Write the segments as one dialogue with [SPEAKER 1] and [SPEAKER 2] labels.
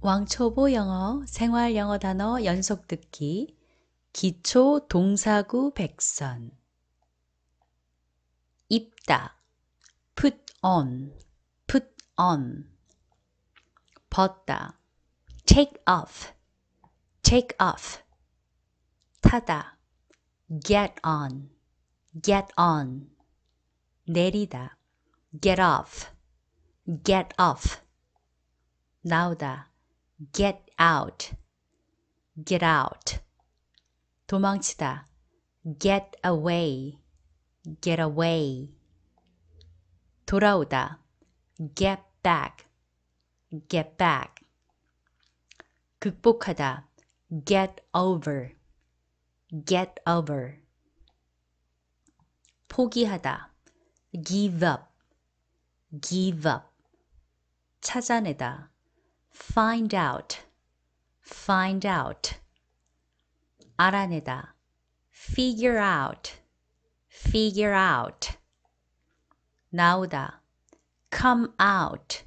[SPEAKER 1] 왕초보 영어 생활 영어 단어 연속 듣기 기초 동사구 백선 입다 put on put on 벗다 take off take off 타다 get on get on 내리다 get off get off 나오다 get out, get out. 도망치다, get away, get away. 돌아오다, get back, get back. 극복하다, get over, get over. 포기하다, give up, give up. 찾아내다, find out, find out. 알아내다, figure out, figure out. 나오다, come out,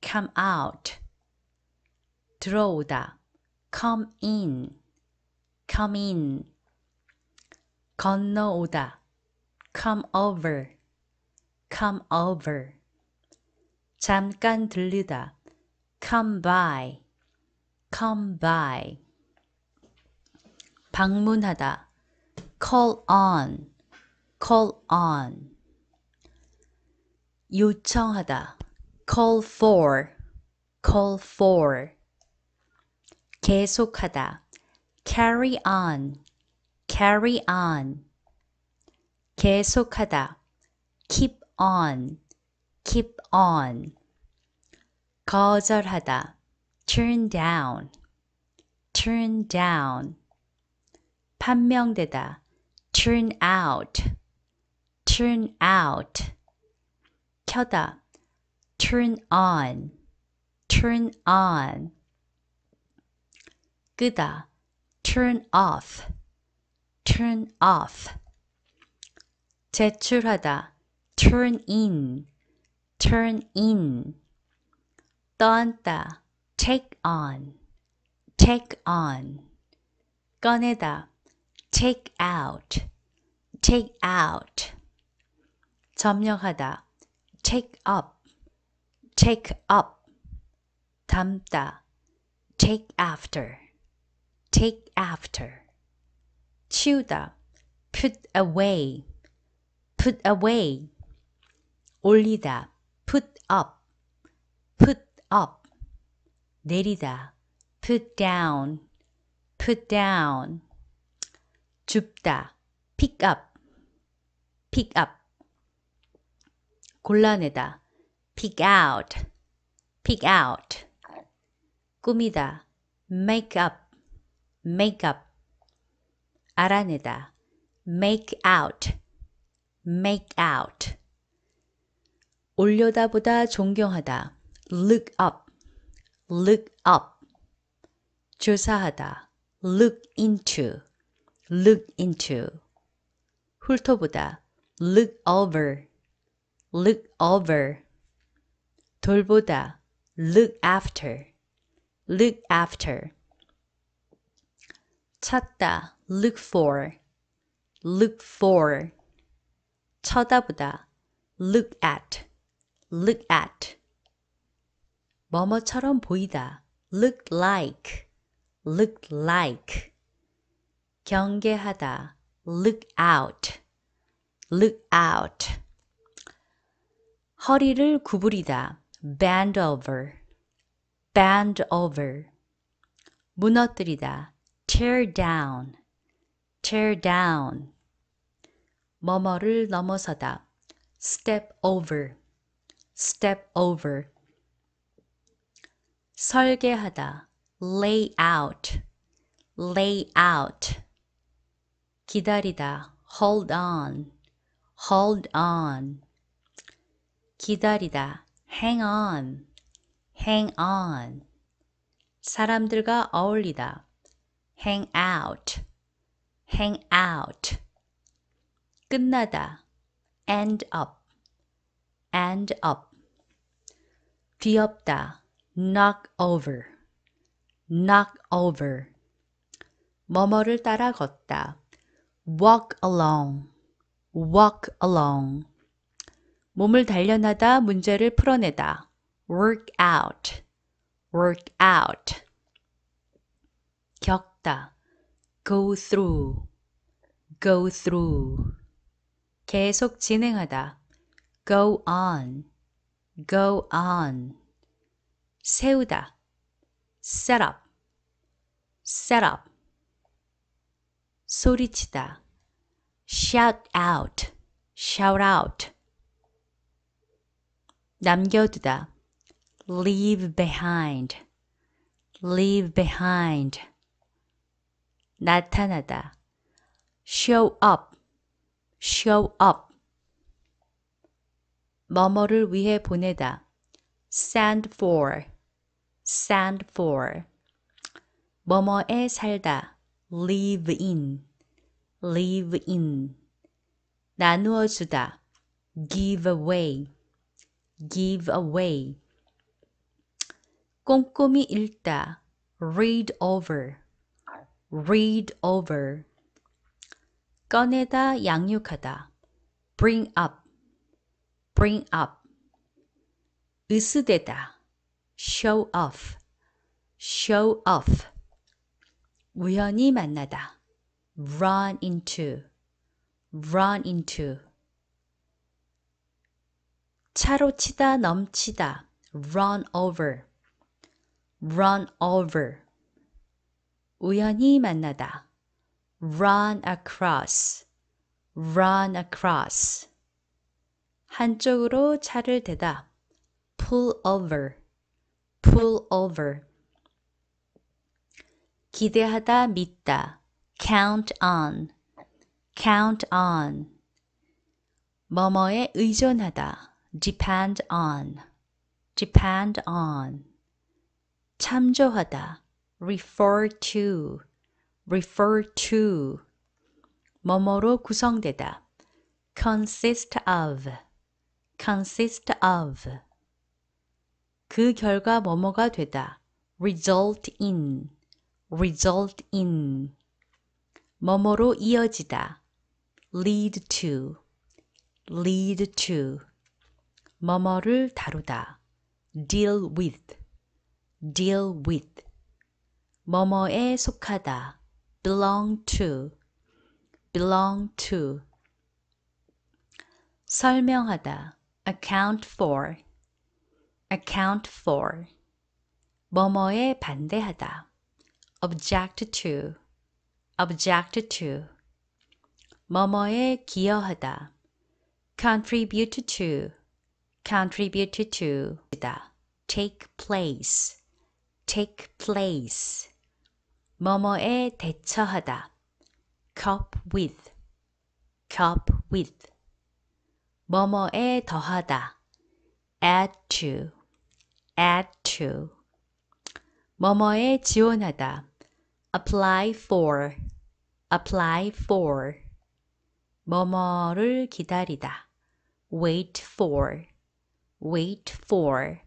[SPEAKER 1] come out. 들어오다, come in, come in. 건너오다, come over, come over. 잠깐 들리다, come by, come by. 방문하다, call on, call on. 요청하다, call for, call for. 계속하다, carry on, carry on. 계속하다, keep on, keep on. 거절하다 turn down turn down 판명되다 turn out turn out 켜다 turn on turn on 끄다 turn off turn off 제출하다 turn in turn in 던다, take on, take on. 꺼내다, take out, take out. 점령하다, take up, take up. 담다, take after, take after. 치우다, put away, put away. 올리다, put up, put up 내리다 put down put down 줍다 pick up pick up 골라내다 pick out pick out 꾸미다 make up make up 알아내다 make out make out 올려다보다 존경하다 look up, look up. 조사하다, look into, look into. 훑어보다, look over, look over. 돌보다, look after, look after. 찾다, look for, look for. 쳐다보다, look at, look at. 뭐뭐처럼 보이다. look like, look like. 경계하다. look out, look out. 허리를 구부리다. bend over, bend over. 무너뜨리다. tear down, tear down. 뭐뭐를 넘어서다. step over, step over. 설계하다 lay out lay out 기다리다 hold on hold on 기다리다 hang on hang on 사람들과 어울리다 hang out hang out 끝나다 end up end up 귀엽다 knock over, knock over. 뭐뭐를 따라 걷다. walk along, walk along. 몸을 단련하다, 문제를 풀어내다. work out, work out. 겪다, go through, go through. 계속 진행하다. go on, go on. 세우다 set up set up 소리치다 shout out shout out 남겨두다 leave behind leave behind 나타나다 show up show up 뭐뭐를 위해 보내다 stand for, stand for. 뭐뭐에 살다, live in, live in. 나누어 주다, give away, give away. 꼼꼼히 읽다, read over, read over. 꺼내다, 양육하다, bring up, bring up. 으스대다 show off show off 우연히 만나다 run into run into 차로 치다 넘치다 run over run over 우연히 만나다 run across run across 한쪽으로 차를 대다 pull over, pull over. 기대하다 믿다, count on, count on. 뭐뭐에 의존하다, depend on, depend on. 참조하다, refer to, refer to. 뭐뭐로 구성되다, consist of, consist of. 그 결과 뭐뭐가 되다. result in, result in. 뭐뭐로 이어지다. lead to, lead to. 뭐뭐를 다루다. deal with, deal with. 뭐뭐에 속하다. belong to, belong to. 설명하다. account for, account for 뭐뭐에 반대하다 object to object to 뭐뭐에 기여하다 contribute to contribute to 다 take place take place 뭐뭐에 대처하다 cope with cope with 뭐뭐에 더하다 add to add to 뭐뭐에 지원하다 apply for apply for 뭐뭐를 기다리다 wait for wait for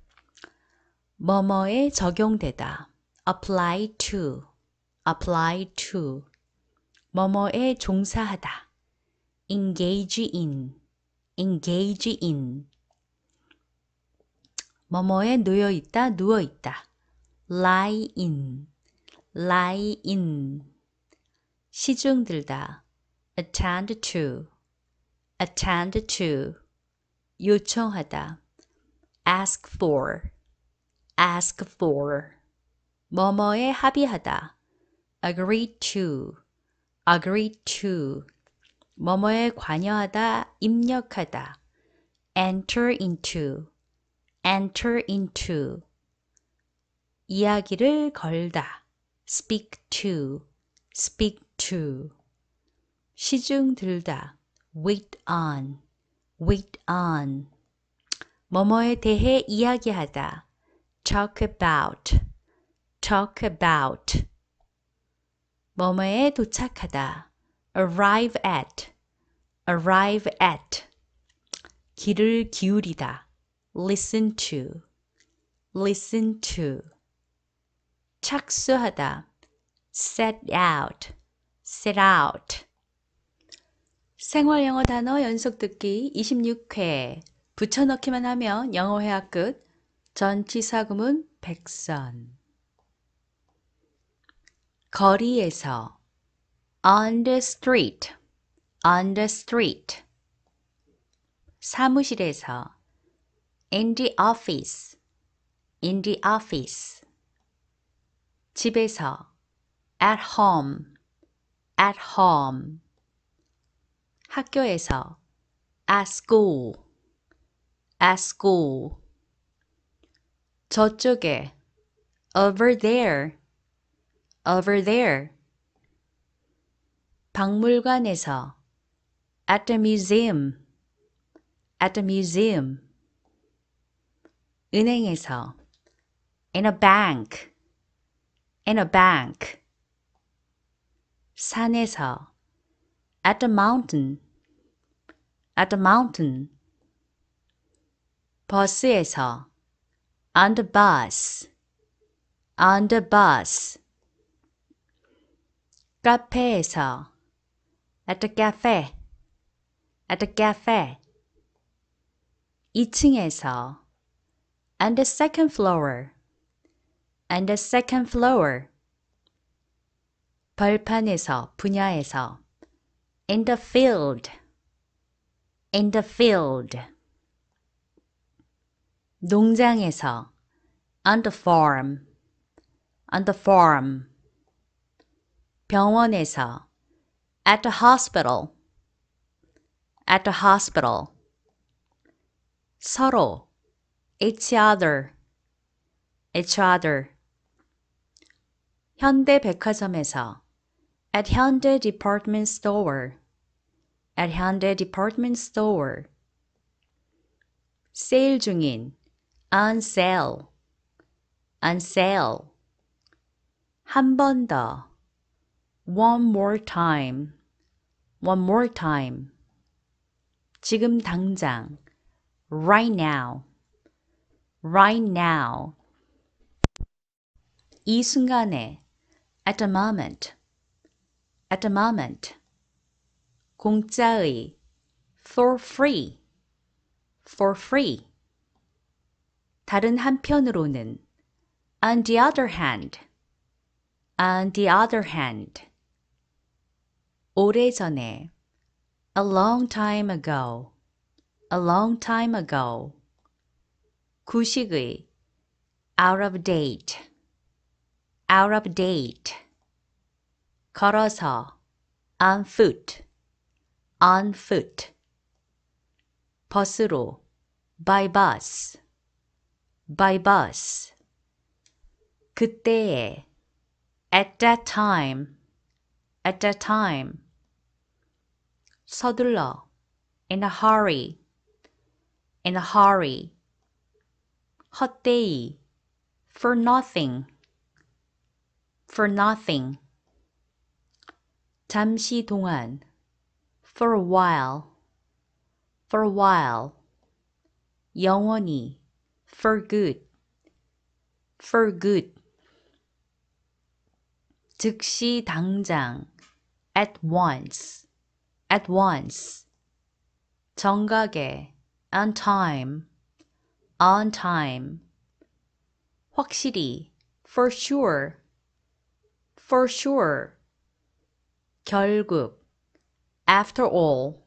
[SPEAKER 1] 뭐뭐에 적용되다 apply to apply to 뭐뭐에 종사하다 engage in engage in 뭐뭐에 놓여 있다, 누워 있다. lie in, lie in. 시중 들다. attend to, attend to. 요청하다. ask for, ask for. 뭐뭐에 합의하다. agree to, agree to. 뭐뭐에 관여하다, 입력하다. enter into, enter into 이야기를 걸다 speak to speak to 시중 들다 wait on wait on 뭐뭐에 대해 이야기하다 talk about talk about 뭐뭐에 도착하다 arrive at arrive at 길을 기울이다 listen to, listen to. 착수하다, set out, set out. 생활 영어 단어 연속 듣기 26회. 붙여넣기만 하면 영어 회화 끝. 전치사 구문 1 0 0선 거리에서 on the street, on the street. 사무실에서 in the office, in the office. 집에서, at home, at home. 학교에서, at school, at school. 저쪽에, over there, over there. 박물관에서, at the museum, at the museum. 은행에서 in a bank in a bank 산에서 at the mountain at the mountain 버스에서 on the bus on the bus 카페에서 at the cafe at the cafe 2층에서 and the second floor and the second floor 벌판에서 분야에서 in the field in the field 농장에서 on the farm on the farm 병원에서 at the hospital at the hospital 서로 each other, each other. 현대 백화점에서 at 현대 department store, at 현대 department store. Sale 중인 on sale, on sale. 한번더 one more time, one more time. 지금 당장 right now right now. 이 순간에 at the moment at the moment 공짜의 for free for free 다른 한편으로는 on the other hand on the other hand 오래전에 a long time ago a long time ago 구식의 out of date out of date 걸어서 on foot on foot 버스로 by bus by bus 그때에 at that time at that time 서둘러 in a hurry in a hurry day. for nothing for nothing 잠시 동안 for a while for a while 영원히 for good for good 즉시 당장 at once at once 정각에 on time on time 확실히 for sure for sure 결국 after all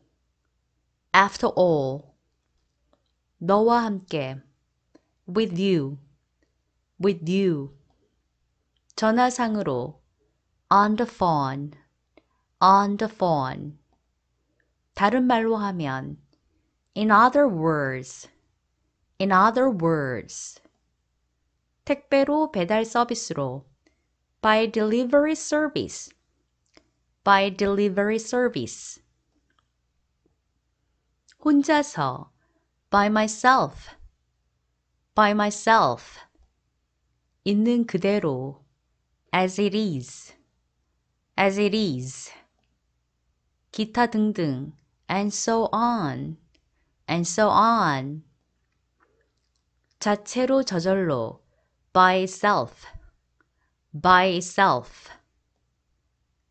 [SPEAKER 1] after all 너와 함께 with you with you 전화상으로 on the phone on the phone 다른 말로 하면 in other words in other words, 택배로 배달 서비스로 by delivery service by delivery service 혼자서 by myself by myself 있는 그대로 as it is as it is 기타 등등 and so on and so on 자체로 저절로 by self by self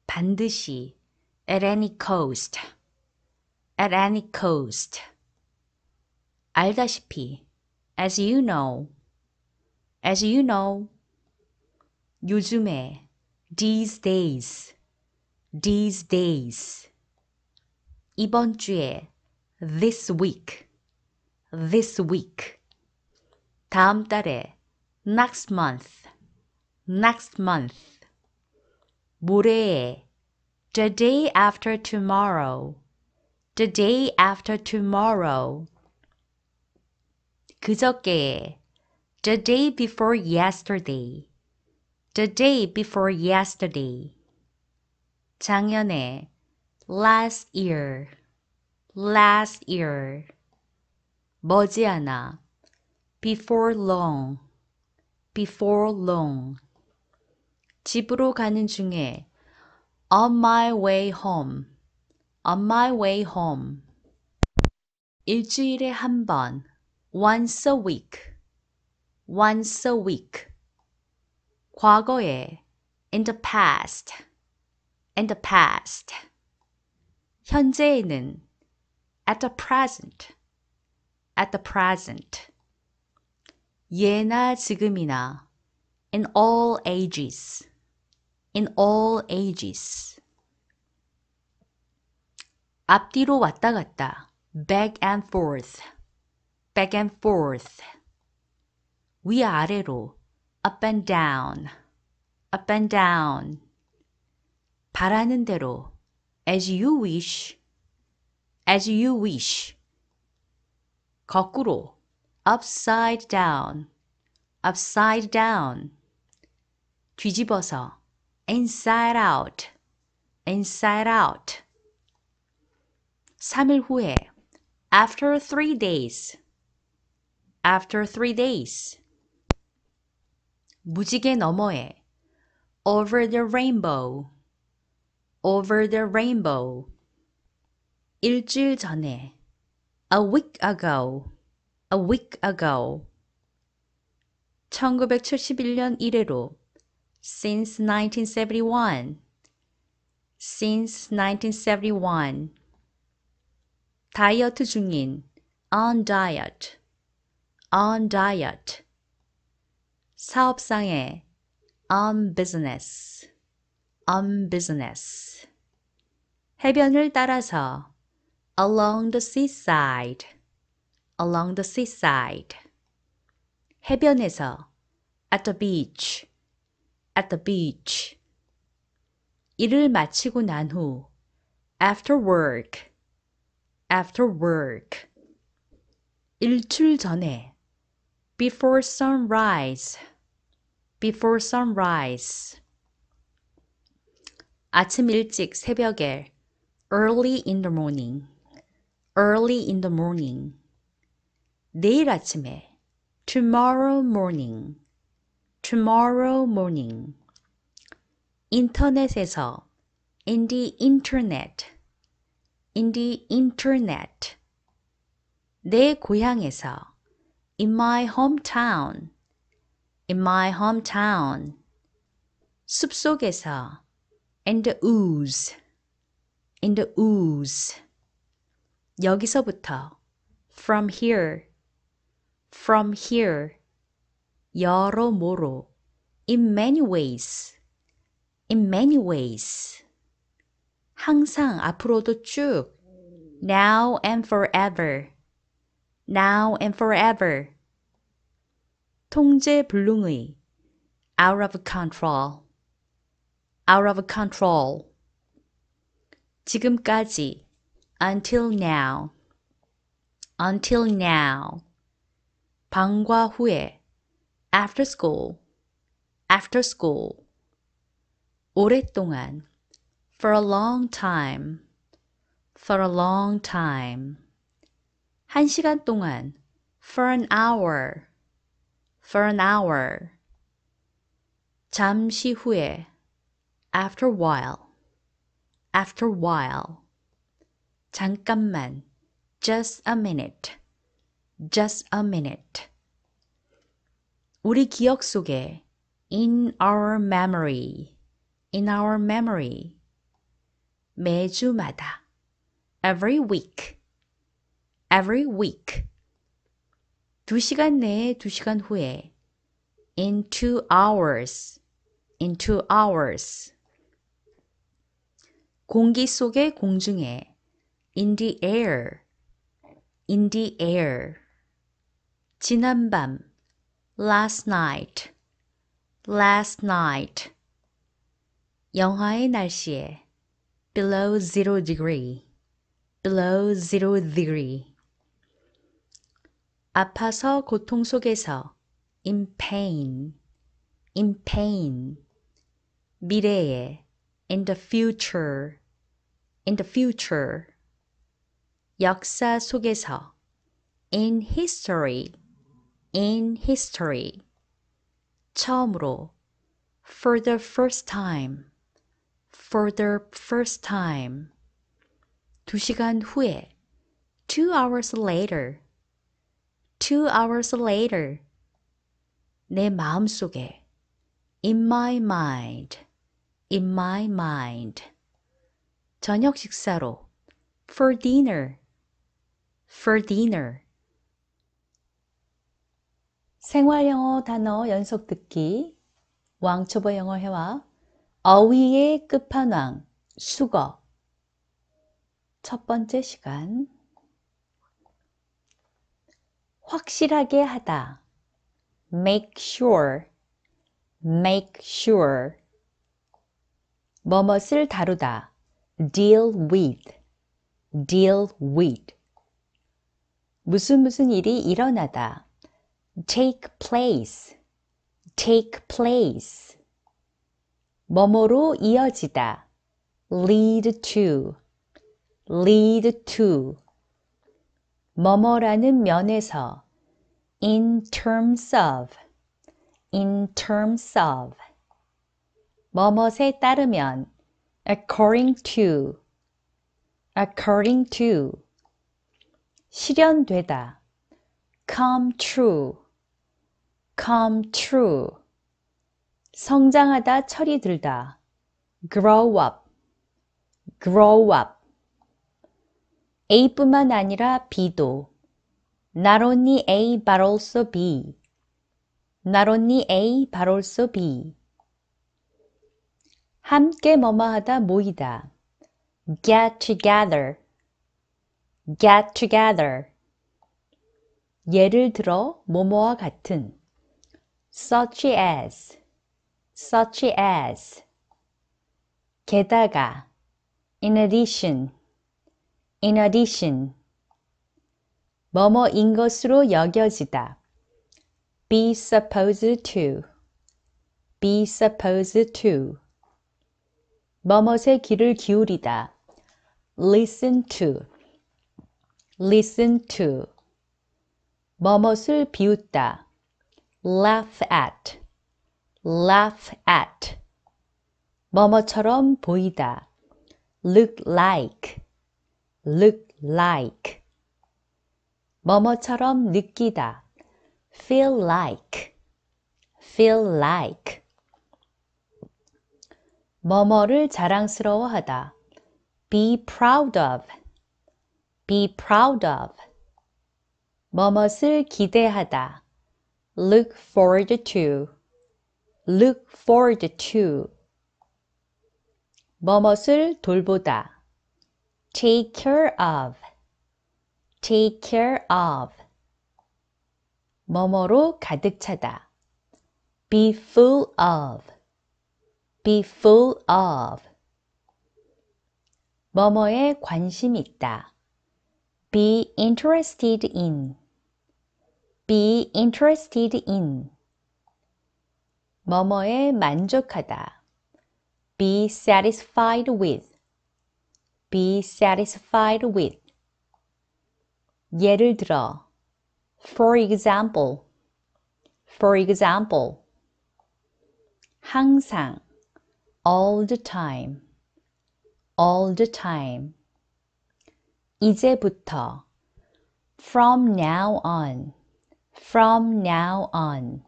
[SPEAKER 1] 반드시 at any cost at any cost 알다시피 as you know as you know 요즘에 these days these days 이번 주에 this week this week 다음 달에 next month next month 모레에 the day after tomorrow the day after tomorrow 그저께에 the day before yesterday the day before yesterday 작년에 last year last year 머지않아 before long, before long. 집으로 가는 중에 on my way home, on my way home. 일주일에 한 번, once a week, once a week. 과거에, in the past, in the past. 현재에는, at the present, at the present. 예나 지금이나 in all ages in all ages 앞뒤로 왔다 갔다 back and forth back and forth 위아래로 up and down up and down 바라는 대로 as you wish as you wish 거꾸로 upside down, upside down. 뒤집어서 inside out, inside out. 3일 후에 after 3 days, after 3 days. 무지개 너머에 over the rainbow, over the rainbow. 일주일 전에 a week ago, a week ago. 1971년 이래로 since 1971 since 1971 다이어트 중인 on diet on diet 사업상에 on business on business 해변을 따라서 along the seaside along the seaside. 해변에서 at the beach at the beach 일을 마치고 난후 after work after work 일출 전에 before sunrise before sunrise 아침 일찍 새벽에 early in the morning early in the morning 내일 아침에 tomorrow morning tomorrow morning 인터넷에서 in the internet in the internet 내 고향에서 in my hometown in my hometown 숲속에서 in the ooze in the ooze 여기서부터 from here from here, 여러모로, in many ways, in many ways. 항상 앞으로도 쭉, now and forever, now and forever. 통제 불능의, out of control, out of control. 지금까지, until now, until now. 방과 후에 after school after school 오랫동안 for a long time for a long time 한 시간 동안 for an hour for an hour 잠시 후에 after while after while 잠깐만 just a minute just a minute. 우리 기억 속에 in our memory, in our memory. 매주마다 every week, every week. 두 시간 내에 두 시간 후에 in two hours, in two hours. 공기 속에 공중에 in the air, in the air. 지난밤 last night last night 영하의 날씨에 below zero degree below zero degree 아파서 고통 속에서 in pain in pain 미래에 in the future in the future 역사 속에서 in history in history 처음으로 for the first time for the first time 두 시간 후에 two hours later two hours later 내 마음속에 in my mind in my mind 저녁 식사로 for dinner for dinner 생활영어 단어 연속 듣기 왕초보 영어 회화 어휘의 끝판왕 수거 첫 번째 시간 확실하게 하다 make sure make sure 뭐뭇을 다루다 deal with deal with 무슨 무슨 일이 일어나다 take place, take place. 뭐뭐로 이어지다. lead to, lead to. 뭐뭐라는 면에서 in terms of, in terms of. 뭐뭇에 따르면 according to, according to. 실현되다. come true, come true 성장하다 철이 들다 grow up grow up A뿐만 아니라 B도 not only A but also B not only A but also B 함께 뭐뭐하다 모이다 get together get together 예를 들어 뭐뭐와 같은 such as, such as. 게다가, in addition, in addition. 뭐뭐인 것으로 여겨지다. be supposed to, be supposed to. 뭐뭇에 귀를 기울이다. listen to, listen to. 뭐뭇을 비웃다. laugh at, laugh at. 뭐뭐처럼 보이다. look like, look like. 뭐뭐처럼 느끼다. feel like, feel like. 뭐뭐를 자랑스러워하다. be proud of, be proud of. 뭐뭇을 기대하다. look forward to, look forward to. 뭐뭇을 돌보다. take care of, take care of. 뭐뭐로 가득 차다. be full of, be full of. 뭐뭐에 관심 있다. be interested in, be interested in 뭐뭐에 만족하다 be satisfied with be satisfied with 예를 들어 for example for example 항상 all the time all the time 이제부터 from now on from now on.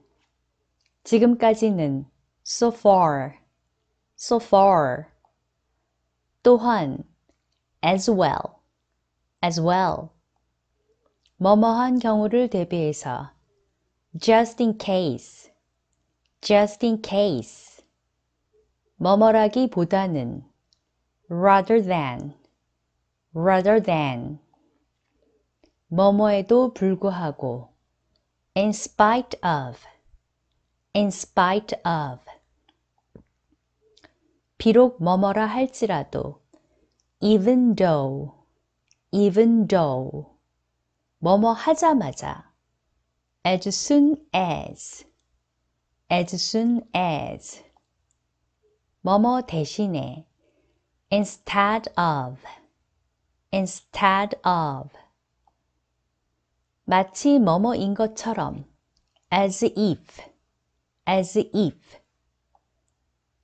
[SPEAKER 1] 지금까지는 so far, so far. 또한 as well, as well. 뭐뭐한 경우를 대비해서 just in case, just in case. 뭐뭐라기보다는 rather than, rather than. 뭐뭐에도 불구하고 in spite of, in spite of. 비록 뭐뭐라 할지라도, even though, even though. 뭐뭐 하자마자, as soon as, as soon as. 뭐뭐 대신에, instead of, instead of. 마치 뭐뭐인 것처럼 as if, as if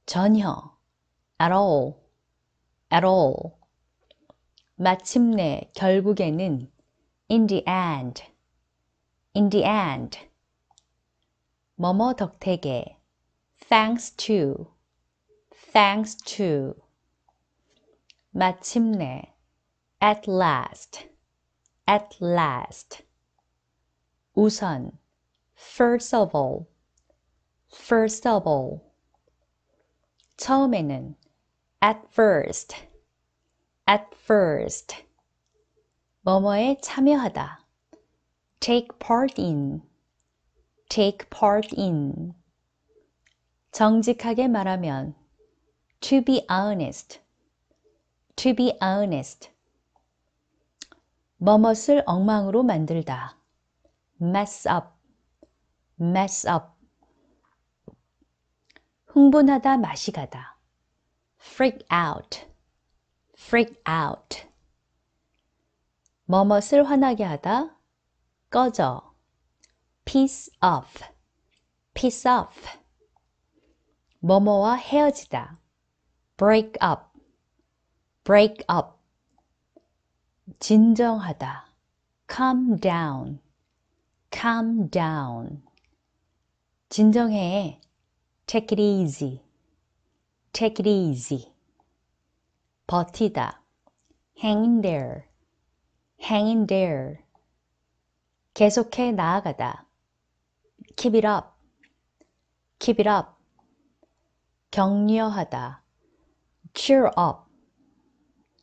[SPEAKER 1] 전혀 at all, at all 마침내 결국에는 in the end, in the end 뭐뭐 덕택에 thanks to, thanks to 마침내 at last, at last 우선 first of all, first of all 처음에는 at first, at first 뭐뭐에 참여하다 take part in, take part in 정직하게 말하면 to be honest, to be honest. 뭐뭇을 엉망으로 만들다. mess up, mess up. 흥분하다, 맛이 가다. freak out, freak out. 머뭇을 화나게 하다, 꺼져. piece off, piece off. 머머와 헤어지다. break up, break up. 진정하다. calm down, calm down. 진정해. take it easy. take it easy. 버티다. hang in there. hang in there. 계속해 나아가다. keep it up. keep it up. 격려하다. cheer up.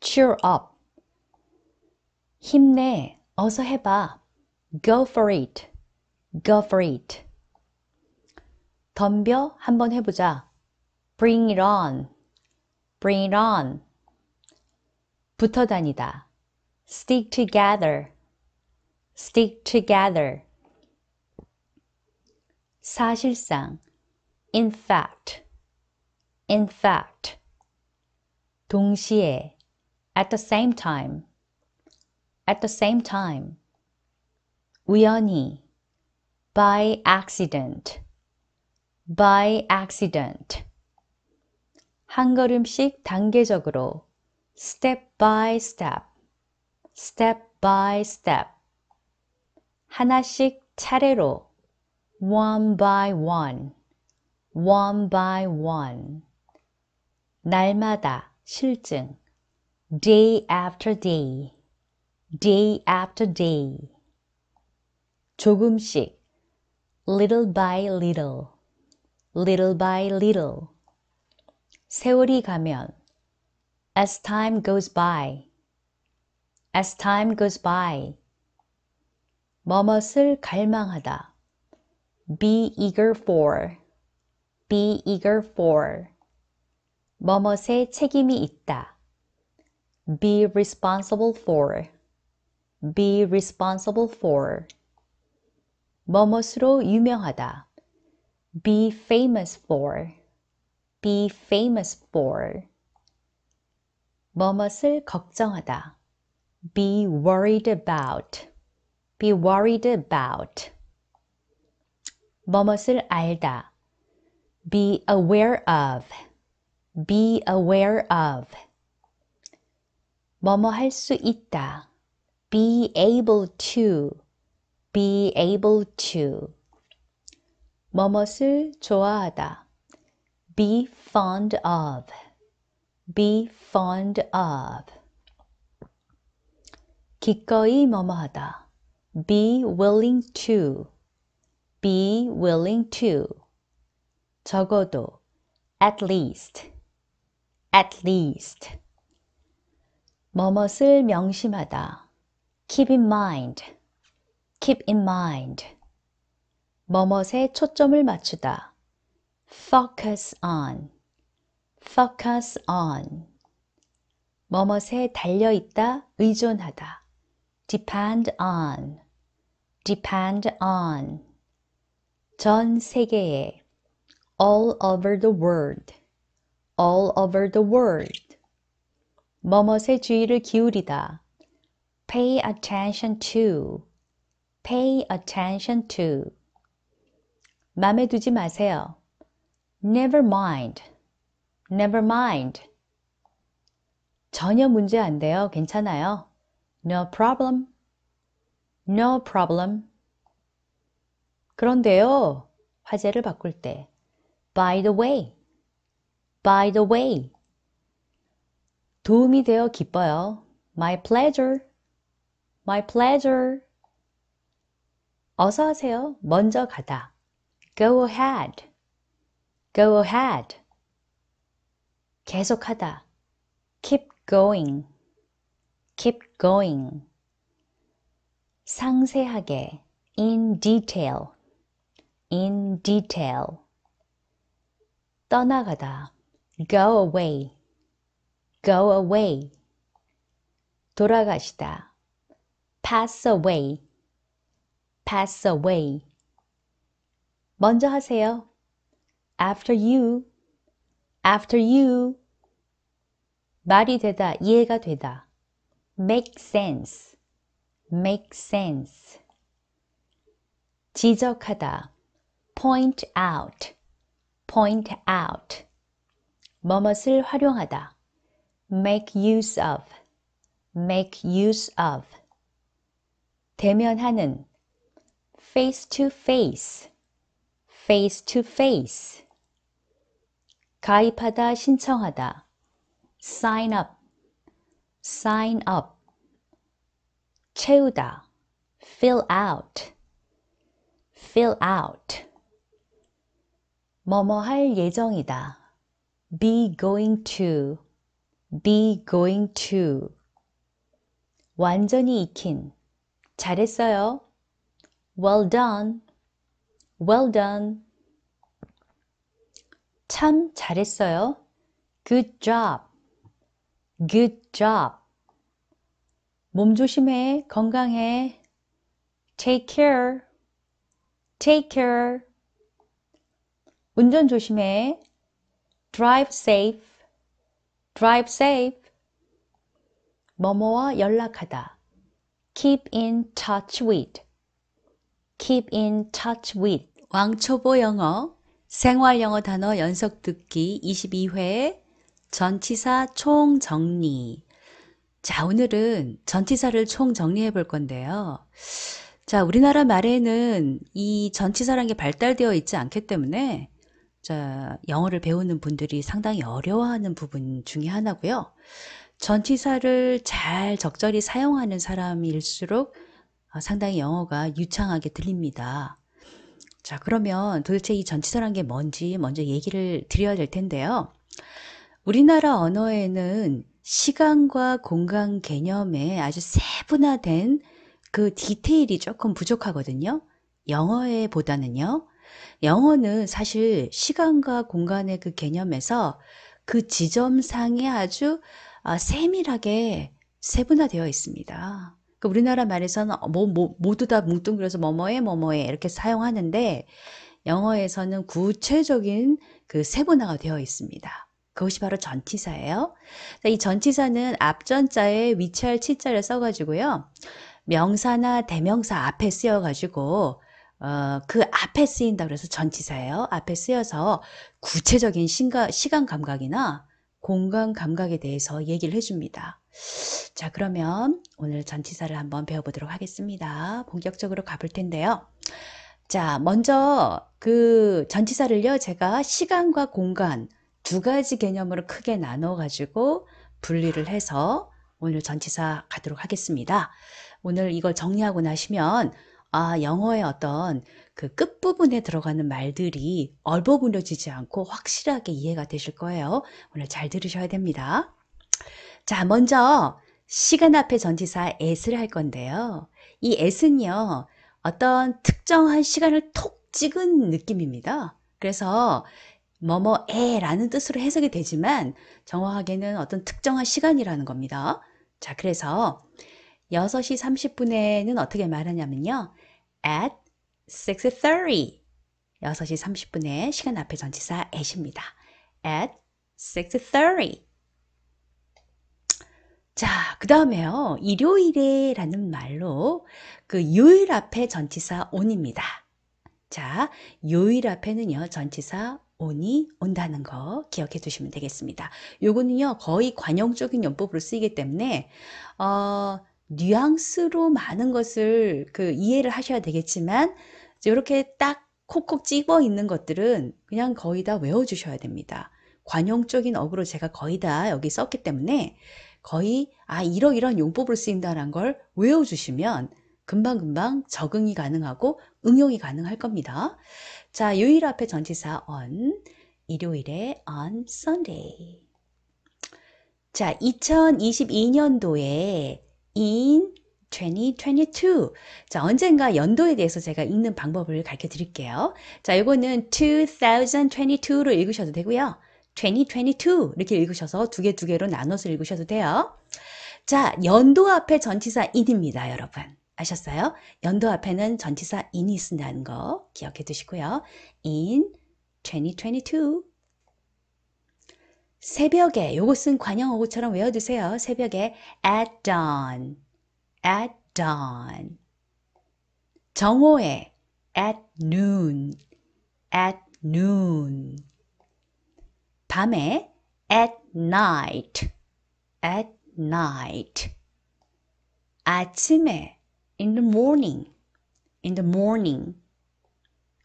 [SPEAKER 1] cheer up. 힘내. 어서 해봐. Go for it. Go for it. 덤벼 한번 해보자. Bring it on. Bring it on. 붙어 다니다. Stick together. Stick together. 사실상. In fact. In fact. 동시에. At the same time. At the same time. 우연히 by accident by accident 한 걸음씩 단계적으로 step by step step by step 하나씩 차례로 one by one one by one 날마다 실증 day after day day after day 조금씩 little by little little by little 세월이 가면 as time goes by as time goes by 머뭇을 갈망하다 be eager for be eager for 머뭇에 책임이 있다 be responsible for be responsible for 뭐뭇으로 유명하다. be famous for, be famous for. 뭐뭇을 걱정하다. be worried about, be worried about. 뭐뭇을 알다. be aware of, be aware of. 뭐뭐 할 수 있다. be able to, be able to 무엇을 좋아하다 be fond of be fond of 기꺼이 뭐뭐하다 be willing to be willing to 적어도 at least at least 무엇을 명심하다 keep in mind keep in mind 뭐뭇에 초점을 맞추다 focus on focus on 뭐뭇에 달려 있다 의존하다 depend on depend on 전 세계에 all over the world all over the world 뭐뭇에 주의를 기울이다 pay attention to pay attention to. 맘에 두지 마세요. never mind, never mind. 전혀 문제 안 돼요. 괜찮아요. no problem, no problem. 그런데요. 화제를 바꿀 때 by the way, by the way. 도움이 되어 기뻐요. my pleasure, my pleasure. 어서 하세요. 먼저 가다. Go ahead. Go ahead. 계속하다. Keep going. Keep going. 상세하게. In detail. In detail. 떠나가다. Go away. Go away. 돌아가시다. Pass away. pass away. 먼저 하세요. after you, after you. 말이 되다, 이해가 되다. make sense, make sense. 지적하다, point out, point out. 뭐뭇을 활용하다, make use of, make use of. 대면하는, face to face, face to face. 가입하다, 신청하다. sign up, sign up. 채우다, fill out, fill out. 뭐뭐 할 예정이다. be going to, be going to. 완전히 익힌. 잘했어요. Well done. Well done. 참 잘했어요. Good job. Good job. 몸 조심해. 건강해. Take care. Take care. 운전 조심해. Drive safe. Drive safe. 뭐뭐와 연락하다. Keep in touch with. keep in touch with 왕초보 영어 생활 영어 단어 연속 듣기 22회 전치사 총정리 자 오늘은 전치사를 총정리해 볼 건데요 자 우리나라 말에는 이 전치사란 게 발달되어 있지 않기 때문에 자 영어를 배우는 분들이 상당히 어려워하는 부분 중에 하나고요 전치사를 잘 적절히 사용하는 사람일수록 아, 상당히 영어가 유창하게 들립니다. 자 그러면 도대체 이 전치사란 게 뭔지 먼저 얘기를 드려야 될 텐데요. 우리나라 언어에는 시간과 공간 개념에 아주 세분화된 그 디테일이 조금 부족하거든요. 영어에 보다는요. 영어는 사실 시간과 공간의 그 개념에서 그 지점상에 아주 아, 세밀하게 세분화되어 있습니다. 그 우리나라 말에서는 뭐, 뭐, 모두 다 뭉뚱그려서 뭐뭐해 뭐뭐해 이렇게 사용하는데 영어에서는 구체적인 그 세분화가 되어 있습니다. 그것이 바로 전치사예요. 이 전치사는 앞전자에 위치할 치자를 써가지고요. 명사나 대명사 앞에 쓰여가지고 어, 그 앞에 쓰인다 그래서 전치사예요. 앞에 쓰여서 구체적인 신가, 시간 감각이나 공간 감각에 대해서 얘기를 해줍니다. 자 그러면 오늘 전치사를 한번 배워보도록 하겠습니다. 본격적으로 가볼 텐데요. 자 먼저 그 전치사를요 제가 시간과 공간 두 가지 개념으로 크게 나눠 가지고 분리를 해서 오늘 전치사 가도록 하겠습니다. 오늘 이걸 정리하고 나시면 아, 영어의 어떤 그 끝부분에 들어가는 말들이 얼버무려지지 않고 확실하게 이해가 되실 거예요. 오늘 잘 들으셔야 됩니다. 자, 먼저 시간 앞에 전치사 s를 할 건데요. 이 s는요, 어떤 특정한 시간을 톡 찍은 느낌입니다. 그래서 뭐뭐에라는 뜻으로 해석이 되지만 정확하게는 어떤 특정한 시간이라는 겁니다. 자, 그래서 6시 30분에는 어떻게 말하냐면요. at 6.30 6시 30분에 시간 앞에 전치사 at입니다. at 6.30 자, 그 다음에요. 일요일에 라는 말로 그 요일 앞에 전치사 온입니다. 자, 요일 앞에는요, 전치사 온이 온다는 거 기억해 두시면 되겠습니다. 요거는요, 거의 관용적인 연법으로 쓰이기 때문에, 어, 뉘앙스로 많은 것을 그 이해를 하셔야 되겠지만, 이렇게 딱 콕콕 찍어 있는 것들은 그냥 거의 다 외워주셔야 됩니다. 관용적인 어그로 제가 거의 다 여기 썼기 때문에, 거의 아 이러이러한 용법을 쓰인다는 걸 외워주시면 금방금방 적응이 가능하고 응용이 가능할 겁니다. 자, 요일 앞에 전치사 on, 일요일에 on Sunday. 자, 2022년도에 in 2022. 자, 언젠가 연도에 대해서 제가 읽는 방법을 가르쳐 드릴게요. 자, 요거는 2022로 읽으셔도 되고요. 2022 이렇게 읽으셔서 두 개 두 개로 나눠서 읽으셔도 돼요. 자, 연도 앞에 전치사 i n 입니다 여러분. 아셨어요? 연도 앞에는 전치사 in이 쓴다는 거 기억해 두시고요. in 2022 새벽에 요것쓴 관형어구처럼 외워두세요. 새벽에 at dawn, at dawn 정오에 at noon, at noon 밤에 at night, at night. 아침에 in the morning, in the morning.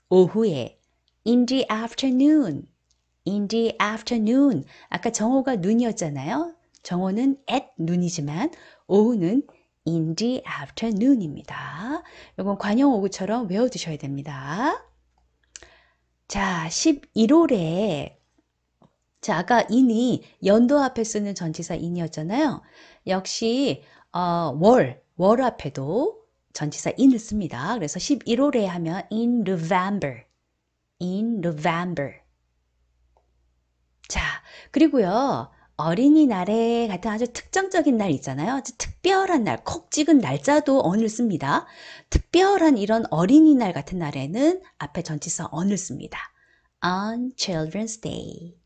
[SPEAKER 1] 오후에 in the afternoon, in the afternoon. 아까 정오가 눈이었잖아요. 정오는 at 눈이지만 오후는 in the afternoon입니다. 이건 관용어구처럼 외워두셔야 됩니다. 자, 11월에 자, 아까 인이 연도 앞에 쓰는 전치사 인이었잖아요. 역시 어, 월, 월 앞에도 전치사 인을 씁니다. 그래서 11월에 하면 in November, in November. 자, 그리고요. 어린이날에 같은 아주 특정적인 날 있잖아요. 아주 특별한 날, 콕 찍은 날짜도 언을 씁니다. 특별한 이런 어린이날 같은 날에는 앞에 전치사 언을 씁니다. On Children's Day.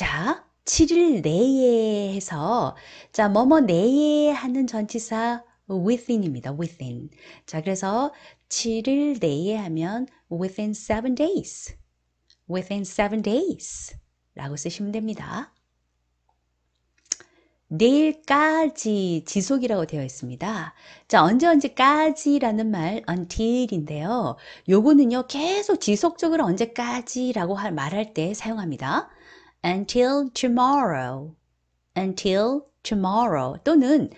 [SPEAKER 1] 자, 7일 내에 해서 자, 뭐뭐 내에 네 하는 전치사 within입니다. within. 자, 그래서 7일 내에 하면 within 7 days. within 7 days 라고 쓰시면 됩니다. 내일까지 지속이라고 되어 있습니다. 자, 언제 언제까지라는 말 until인데요. 요거는요, 계속 지속적으로 언제까지라고 말할 때 사용합니다. until tomorrow, until tomorrow 또는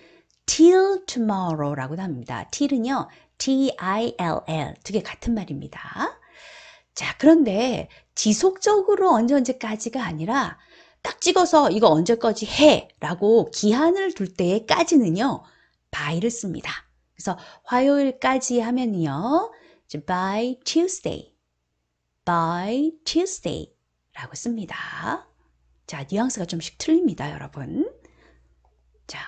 [SPEAKER 1] till tomorrow라고도 합니다. till은요, t-i-l-l 두 개 같은 말입니다. 자, 그런데 지속적으로 언제 언제까지가 아니라 딱 찍어서 이거 언제까지 해라고 기한을 둘 때까지는요, by를 씁니다. 그래서 화요일까지 하면요, by Tuesday, by Tuesday라고 씁니다. 자, 뉘앙스가 좀씩 틀립니다, 여러분. 자,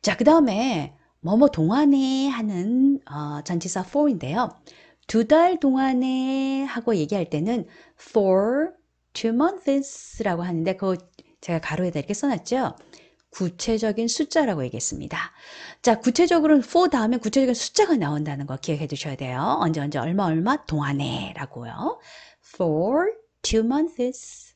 [SPEAKER 1] 자, 그 다음에 뭐뭐 동안에 하는 어, 전치사 for인데요. 두 달 동안에 하고 얘기할 때는 for two months라고 하는데 그거 제가 가로에다 이렇게 써놨죠. 구체적인 숫자라고 얘기했습니다. 자, 구체적으로는 for 다음에 구체적인 숫자가 나온다는 거 기억해 두셔야 돼요. 언제 언제 얼마 얼마 동안에라고요. for two months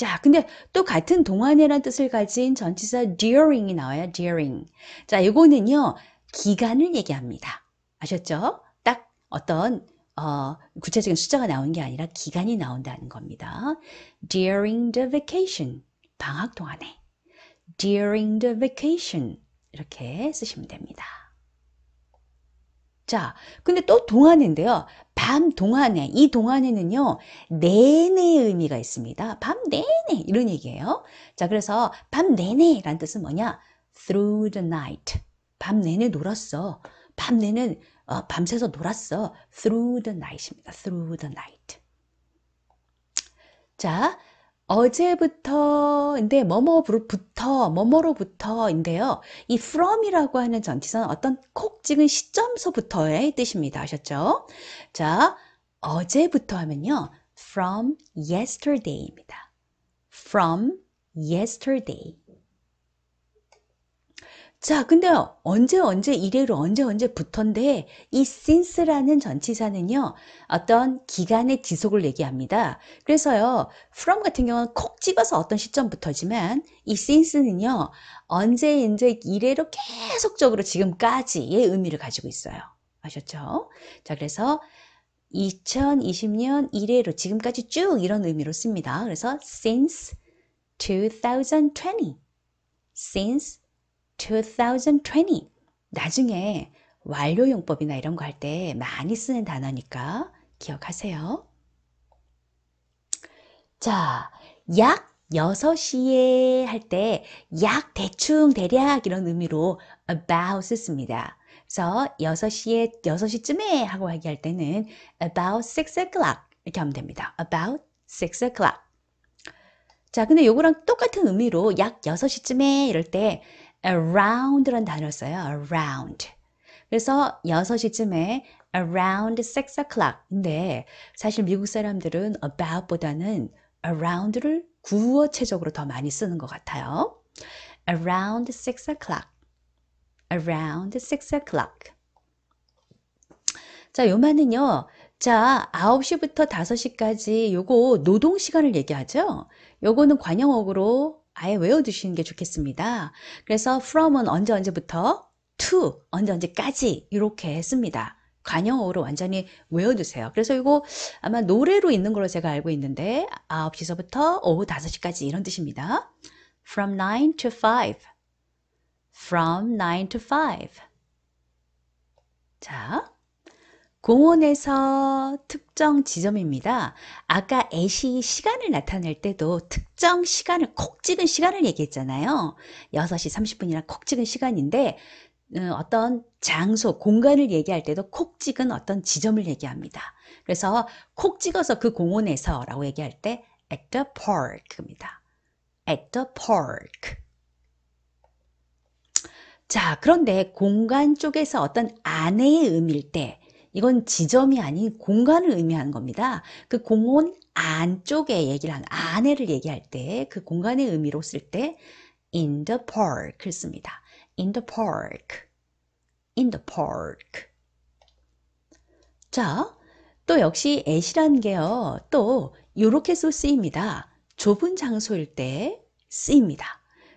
[SPEAKER 1] 자, 근데 또 같은 동안이라는 뜻을 가진 전치사 during이 나와요. during. 자, 이거는요. 기간을 얘기합니다. 아셨죠? 딱 어떤 어, 구체적인 숫자가 나오는 게 아니라 기간이 나온다는 겁니다. during the vacation. 방학 동안에. during the vacation. 이렇게 쓰시면 됩니다. 자, 근데 또 동안인데요. 밤 동안에, 이 동안에는요, 내내 의미가 있습니다. 밤 내내, 이런 얘기예요. 자, 그래서 밤 내내 라는 뜻은 뭐냐? through the night. 밤 내내 놀았어. 밤 내내, 어, 밤새서 놀았어. through the night입니다. through the night. 자, 어제부터인데 뭐뭐부터 뭐뭐로부터인데요. 이 from이라고 하는 전치사는 어떤 콕 찍은 시점서부터의 뜻입니다. 아셨죠? 자, 어제부터 하면요. from yesterday입니다. from yesterday. 자, 근데 언제 언제 이래로 언제 언제 붙었는데 이 since라는 전치사는요. 어떤 기간의 지속을 얘기합니다. 그래서요. from 같은 경우는 콕 집어서 어떤 시점부터지만 이 since는요. 언제 이제 이래로 계속적으로 지금까지의 의미를 가지고 있어요. 아셨죠? 자, 그래서 2020년 이래로 지금까지 쭉 이런 의미로 씁니다. 그래서 since 2020 since 2020. 나중에 완료용법이나 이런 거 할 때 많이 쓰는 단어니까 기억하세요. 자, 약 6시에 할 때 약 대충 대략 이런 의미로 about 씁니다. 그래서 6시에 6시쯤에 하고 얘기할 때는 about 6 o'clock 이렇게 하면 됩니다. about 6 o'clock. 자, 근데 요거랑 똑같은 의미로 약 6시쯤에 이럴 때 around라는 단어 써요. around. 그래서 6시쯤에 around 6 o'clock인데 사실 미국 사람들은 about보다는 around를 구어체적으로 더 많이 쓰는 것 같아요. around 6 o'clock. around 6 o'clock. 자, 요만은요. 자, 9시부터 5시까지 요거 노동 시간을 얘기하죠. 요거는 관용어로 아예 외워두시는 게 좋겠습니다. 그래서 from은 언제 언제부터 to 언제 언제까지 이렇게 했습니다. 관용어로 완전히 외워두세요. 그래서 이거 아마 노래로 있는 걸로 제가 알고 있는데 9시서부터 오후 5시까지 이런 뜻입니다. From 9 to 5 From 9 to 5 자, 공원에서 특정 지점입니다. 아까 애시 시간을 나타낼 때도 특정 시간을 콕 찍은 시간을 얘기했잖아요. 6시 30분이랑 콕 찍은 시간인데 어, 어떤 장소, 공간을 얘기할 때도 콕 찍은 어떤 지점을 얘기합니다. 그래서 콕 찍어서 그 공원에서 라고 얘기할 때 at the park입니다. at the park. 자, 그런데 공간 쪽에서 어떤 안의 의미일 때 이건 지점이 아닌 공간을 의미하는 겁니다. 그 공원 안쪽에 얘기를 한 안에를 얘기할 때 그 공간의 의미로 쓸 때 in the park을 씁니다. in the park. in the park. 자, 또 역시 at이라는 게요. 또 요렇게 쓰입니다. 좁은 장소일 때 쓰입니다.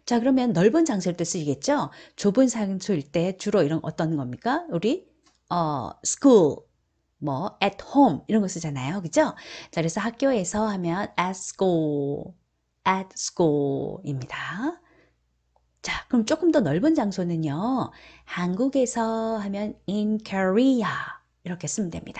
[SPEAKER 1] 자, 그러면 넓은 장소일 때 쓰이겠죠? 좁은 장소일 때 주로 이런 어떤 겁니까? 우리 어, school, 뭐 at home 이런 거 쓰잖아요. 그죠? 자, 그래서 학교에서 하면 at school, at school입니다. 자, 그럼 조금 더 넓은 장소는요. 한국에서 하면 in Korea 이렇게 쓰면 됩니다.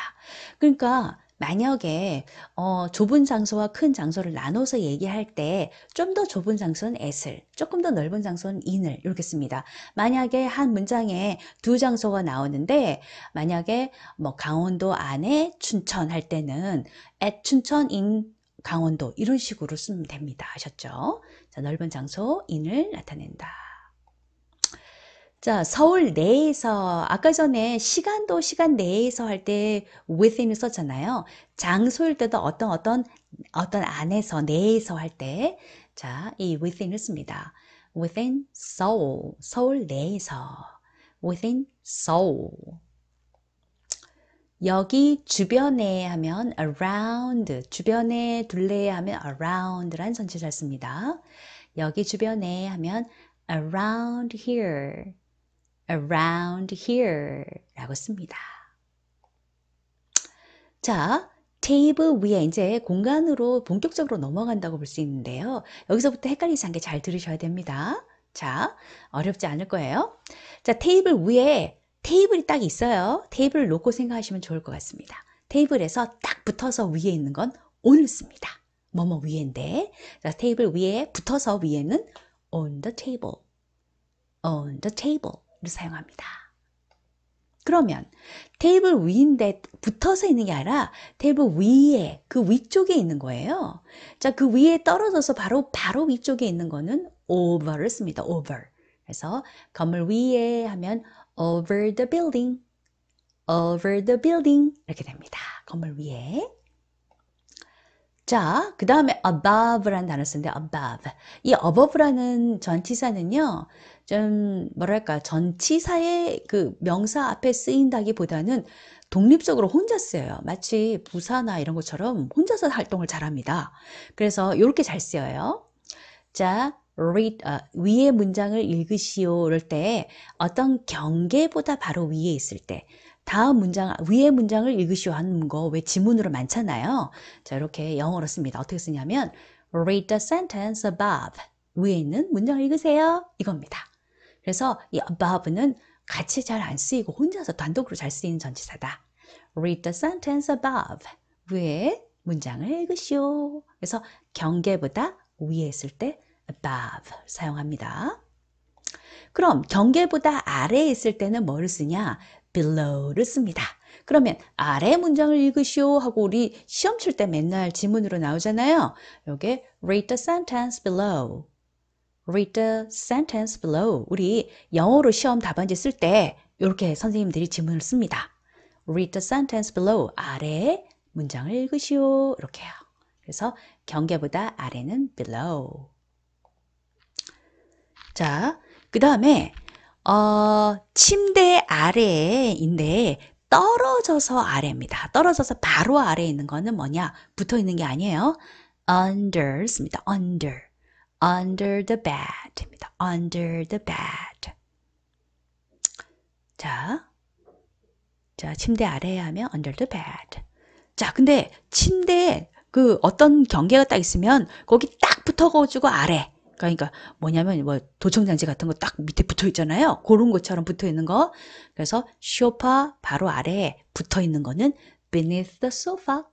[SPEAKER 1] 그러니까 만약에 어, 좁은 장소와 큰 장소를 나눠서 얘기할 때 좀 더 좁은 장소는 s을, 조금 더 넓은 장소는 인을 이렇게 씁니다. 만약에 한 문장에 두 장소가 나오는데 만약에 뭐 강원도 안에 춘천 할 때는 at 춘천 in 강원도 이런 식으로 쓰면 됩니다. 아셨죠? 자, 넓은 장소 인을 나타낸다. 자, 서울 내에서 아까 전에 시간도 시간 내에서 할 때 within을 썼잖아요. 장소일 때도 어떤 어떤 어떤 안에서 내에서 할 때 자, 이 within을 씁니다. within Seoul, 서울 내에서 within Seoul. 여기 주변에 하면 around, 주변에 둘레 하면 around란 전치사를 씁니다. 여기 주변에 하면 around here, around here 라고 씁니다. 자, 테이블 위에 이제 공간으로 본격적으로 넘어간다고 볼 수 있는데요. 여기서부터 헷갈리지 않게 잘 들으셔야 됩니다. 자, 어렵지 않을 거예요. 자, 테이블 위에 테이블이 딱 있어요. 테이블을 놓고 생각하시면 좋을 것 같습니다. 테이블에서 딱 붙어서 위에 있는 건 오늘 씁니다. 뭐뭐 위인데 자, 테이블 위에 붙어서 위에는 on the table, on the table 사용합니다. 그러면 테이블 위인데 붙어서 있는 게 아니라 테이블 위에 그 위쪽에 있는 거예요. 자, 그 위에 떨어져서 바로 바로 위쪽에 있는 거는 over를 씁니다. over. 그래서 건물 위에 하면 over the building. over the building 이렇게 됩니다. 건물 위에. 자, 그 다음에 above라는 단어 쓰는데 above. 이 above라는 전치사는요. 좀 뭐랄까 전치사의 그 명사 앞에 쓰인다기보다는 독립적으로 혼자 쓰여요. 마치 부사나 이런 것처럼 혼자서 활동을 잘합니다. 그래서 이렇게 잘 쓰여요. 자, read 어, 위에 문장을 읽으시오 이럴 때 어떤 경계보다 바로 위에 있을 때 다음 문장 위에 문장을 읽으시오 하는 거 왜 지문으로 많잖아요. 자, 이렇게 영어로 씁니다. 어떻게 쓰냐면 read the sentence above 위에 있는 문장을 읽으세요. 이겁니다. 그래서 이 above는 같이 잘 안 쓰이고 혼자서 단독으로 잘 쓰이는 전치사다. Read the sentence above. 위에 문장을 읽으시오. 그래서 경계보다 위에 있을 때 above 사용합니다. 그럼 경계보다 아래에 있을 때는 뭐를 쓰냐? below를 씁니다. 그러면 아래 문장을 읽으시오 하고 우리 시험 칠 때 맨날 지문으로 나오잖아요. 요게 read the sentence below. Read the sentence below. 우리 영어로 시험 답안지 쓸 때 이렇게 선생님들이 질문을 씁니다. Read the sentence below. 아래 에 문장을 읽으시오. 이렇게 요 그래서 경계보다 아래는 below. 자, 그 다음에 어, 침대 아래인데 떨어져서 아래입니다. 떨어져서 바로 아래에 있는 거는 뭐냐? 붙어 있는 게 아니에요. under입니다. under. under the bed입니다. under the bed. 자, 자 침대 아래에 하면 under the bed. 자, 근데 침대에 그 어떤 경계가 딱 있으면 거기 딱 붙어가지고 아래. 그러니까 뭐냐면 뭐 도청장치 같은 거 딱 밑에 붙어 있잖아요. 그런 것처럼 붙어 있는 거. 그래서 소파 바로 아래에 붙어 있는 거는 beneath the sofa,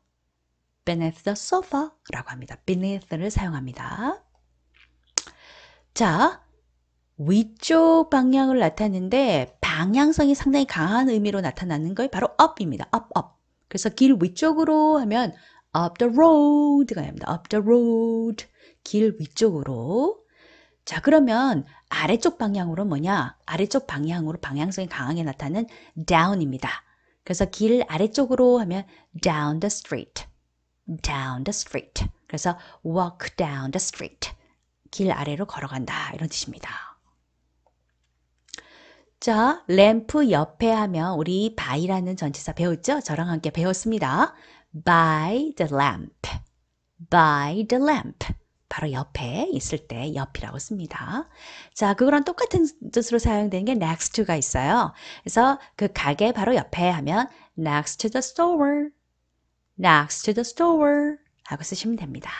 [SPEAKER 1] beneath the sofa라고 합니다. beneath를 사용합니다. 자, 위쪽 방향을 나타내는데 방향성이 상당히 강한 의미로 나타나는 것이 바로 up입니다. up, up. 그래서 길 위쪽으로 하면 up the road가 됩니다. up the road. 길 위쪽으로. 자, 그러면 아래쪽 방향으로 뭐냐? 아래쪽 방향으로 방향성이 강하게 나타나는 down입니다. 그래서 길 아래쪽으로 하면 down the street. down the street. 그래서 walk down the street. 길 아래로 걸어간다 이런 뜻입니다. 자, 램프 옆에 하면 우리 by라는 전치사 배웠죠? 저랑 함께 배웠습니다. by the lamp, by the lamp. 바로 옆에 있을 때 옆이라고 씁니다. 자, 그거랑 똑같은 뜻으로 사용되는 게 next to가 있어요. 그래서 그 가게 바로 옆에 하면 next to the store, next to the store 하고 쓰시면 됩니다.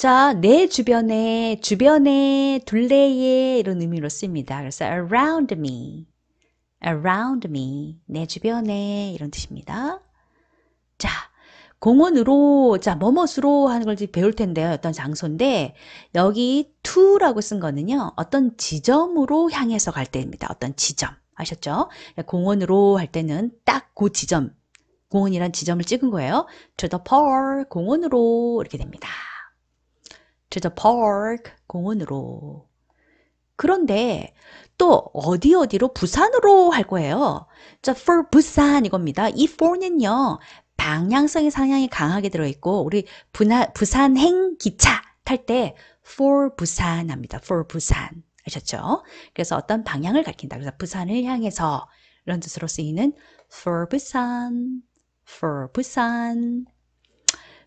[SPEAKER 1] 자, 내 주변에, 주변에, 둘레에 이런 의미로 씁니다. 그래서 around me, around me, 내 주변에 이런 뜻입니다. 자, 공원으로, 자, 뭐뭇으로 하는 걸 배울 텐데요. 어떤 장소인데, 여기 to라고 쓴 거는요, 어떤 지점으로 향해서 갈 때입니다. 어떤 지점. 아셨죠? 그러니까 공원으로 할 때는 딱 그 지점, 공원이란 지점을 찍은 거예요. To the park, 공원으로 이렇게 됩니다. to the park 공원으로. 그런데 또 어디 어디로 부산으로 할 거예요. 자, for 부산 이겁니다. 이 for는요. 방향성의 상향이 강하게 들어있고 우리 부산행 기차 탈 때 for 부산 합니다. for 부산 아셨죠? 그래서 어떤 방향을 가리킨다. 그래서 부산을 향해서 이런 뜻으로 쓰이는 for 부산 for 부산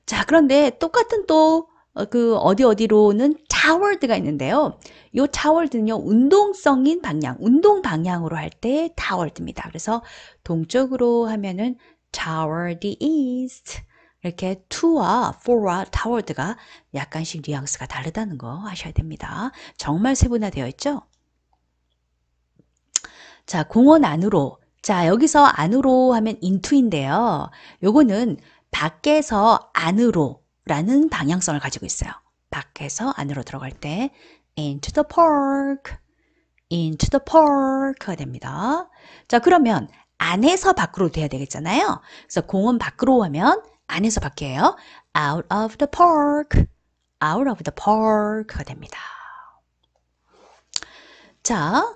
[SPEAKER 1] 자 그런데 똑같은 또 어, 그 어디 어디로는 타월드가 있는데요. 이 타월드는요 운동성인 방향, 운동 방향으로 할때 타월드입니다. 그래서 동쪽으로 하면은 toward the east 이렇게 to와 for와 toward가 약간씩 뉘앙스가 다르다는 거 아셔야 됩니다. 정말 세분화되어 있죠. 자, 공원 안으로. 자, 여기서 안으로 하면 into인데요. 요거는 밖에서 안으로 라는 방향성을 가지고 있어요. 밖에서 안으로 들어갈 때 into the park, into the park가 됩니다. 자, 그러면 안에서 밖으로 돼야 되겠잖아요. 그래서 공원 밖으로 하면 안에서 밖이에요. out of the park, out of the park가 됩니다. 자,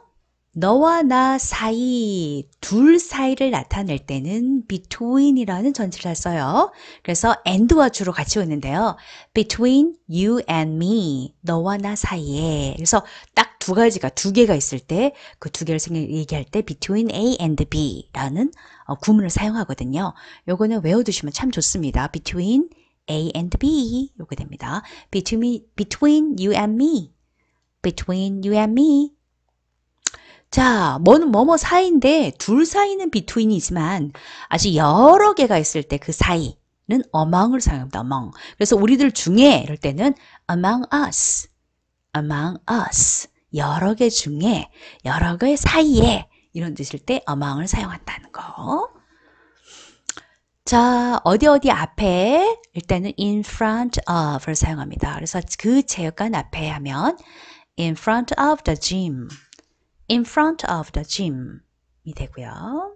[SPEAKER 1] 너와 나 사이, 둘 사이를 나타낼 때는 between이라는 전치를 써요. 그래서 and와 주로 같이 오는데요. between you and me, 너와 나 사이에. 그래서 딱 두 가지가, 두 개가 있을 때, 그 두 개를 생각, 얘기할 때 between A and B라는 어, 구문을 사용하거든요. 요거는 외워두시면 참 좋습니다. between A and B 요게 됩니다. between, between you and me, between you and me 자, 뭐는 뭐뭐 사이인데 둘 사이는 비트윈이지만 아직 여러 개가 있을 때 그 사이는 among을 사용합니다. among. 그래서 우리들 중에 이럴 때는 among us, among us. 여러 개 중에 여러 개 사이에 이런 뜻일 때 among을 사용한다는 거. 자, 어디 어디 앞에 일단은 in front of를 사용합니다. 그래서 그 체육관 앞에 하면 in front of the gym. in front of the gym이 되고요.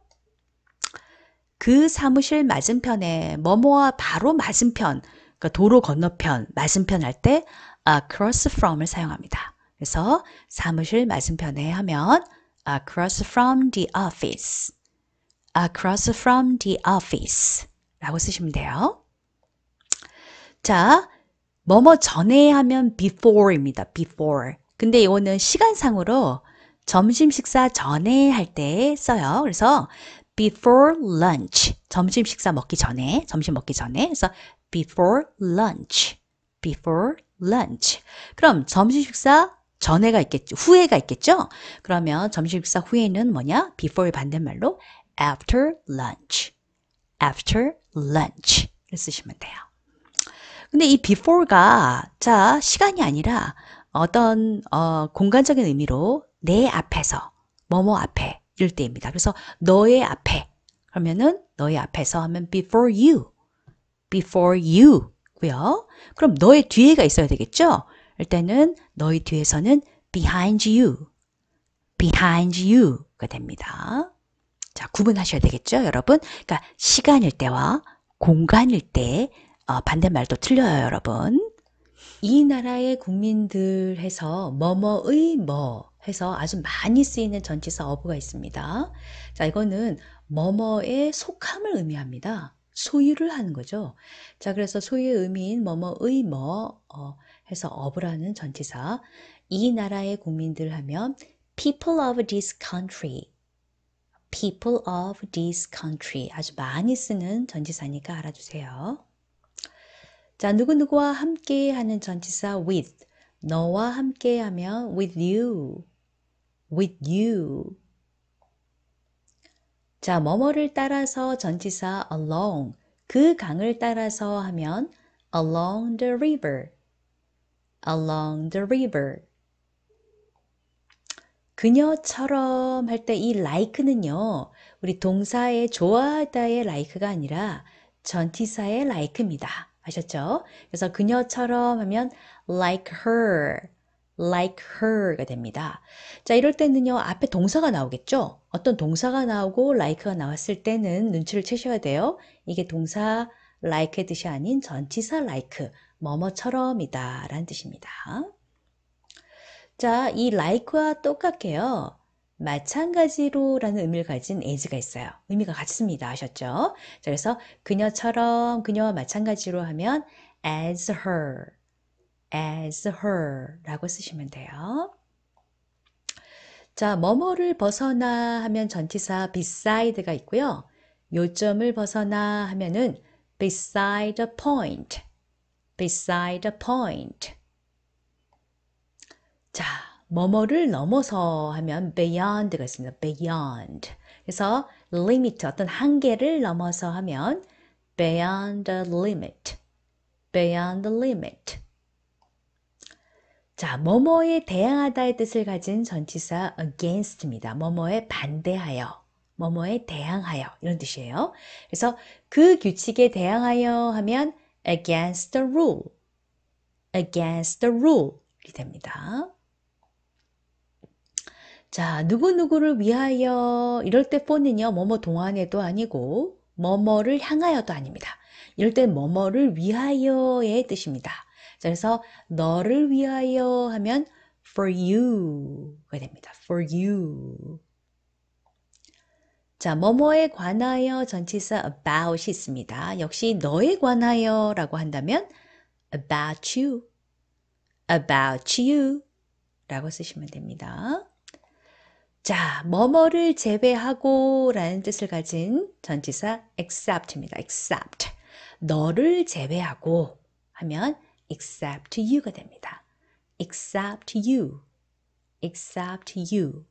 [SPEAKER 1] 그 사무실 맞은편에 뭐뭐와 바로 맞은편, 그러니까 도로 건너편, 맞은편 할 때 across 아, from을 사용합니다. 그래서 사무실 맞은편에 하면 across 아, from the office, across 아, from the office 라고 쓰시면 돼요. 자, 뭐뭐 전에 하면 before입니다. before. 근데 이거는 시간상으로 점심 식사 전에 할 때 써요. 그래서 before lunch. 점심 식사 먹기 전에, 점심 먹기 전에. 그래서 before lunch. before lunch. 그럼 점심 식사 전에가 있겠죠. 후에가 있겠죠? 그러면 점심 식사 후에는 뭐냐? before의 반대말로 after lunch. after lunch를 쓰시면 돼요. 근데 이 before가 자, 시간이 아니라 어떤 어, 공간적인 의미로 내 앞에서, 뭐뭐 앞에 이럴 때입니다. 그래서 너의 앞에 그러면은 너의 앞에서 하면 before you, before you 고요. 그럼 너의 뒤에가 있어야 되겠죠? 일단은 너의 뒤에서는 behind you, behind you가 됩니다. 자, 구분하셔야 되겠죠, 여러분? 그러니까 시간일 때와 공간일 때 어, 반대말도 틀려요, 여러분. 이 나라의 국민들해서 뭐뭐의 뭐 해서 아주 많이 쓰이는 전치사 어부가 있습니다. 자, 이거는 뭐뭐의 속함을 의미합니다. 소유를 하는 거죠. 자, 그래서 소유의 의미인 뭐뭐의 뭐 어, 해서 어부라는 전치사. 이 나라의 국민들 하면 people of this country. people of this country 아주 많이 쓰는 전치사니까 알아주세요. 자, 누구누구와 함께 하는 전치사 with. 너와 함께 하면 with you. with you. 자, 뭐뭐를 따라서 전치사 along. 그 강을 따라서 하면 along the river. along the river. 그녀처럼 할 때 이 like는요. 우리 동사의 좋아하다의 like가 아니라 전치사의 like입니다. 아셨죠? 그래서 그녀처럼 하면 like her, like her가 됩니다. 자, 이럴 때는요, 앞에 동사가 나오겠죠? 어떤 동사가 나오고 like가 나왔을 때는 눈치를 채셔야 돼요. 이게 동사 like의 뜻이 아닌 전치사 like, 뭐뭐처럼이다 라는 뜻입니다. 자, 이 like와 똑같게요. 마찬가지로라는 의미를 가진 as가 있어요. 의미가 같습니다. 아셨죠? 자, 그래서 그녀처럼 그녀와 마찬가지로 하면 as her, as her라고 쓰시면 돼요. 자, 뭐뭐를 벗어나 하면 전치사 beside가 있고요. 요점을 벗어나 하면은 beside a point, beside a point. 자, 뭐뭐를 넘어서 하면 beyond가 있습니다. beyond. 그래서 limit 어떤 한계를 넘어서 하면 beyond the limit. beyond the limit. 자, 뭐뭐에 대항하다의 뜻을 가진 전치사 against입니다. 뭐뭐에 반대하여, 뭐뭐에 대항하여 이런 뜻이에요. 그래서 그 규칙에 대항하여 하면 against the rule, against the rule이 됩니다. 자, 누구누구를 위하여 이럴 때 포는요. 뭐뭐 동안에도 아니고 뭐뭐를 향하여도 아닙니다. 이럴 때 뭐뭐를 위하여의 뜻입니다. 자, 그래서 너를 위하여 하면 for you가 됩니다. for you. 자, 뭐뭐에 관하여 전치사 about이 있습니다. 역시 너에 관하여라고 한다면 about you, about you 라고 쓰시면 됩니다. 자, 뭐뭐를 제외하고 라는 뜻을 가진 전치사 except입니다. except. 너를 제외하고 하면 except you가 됩니다. except you. except you.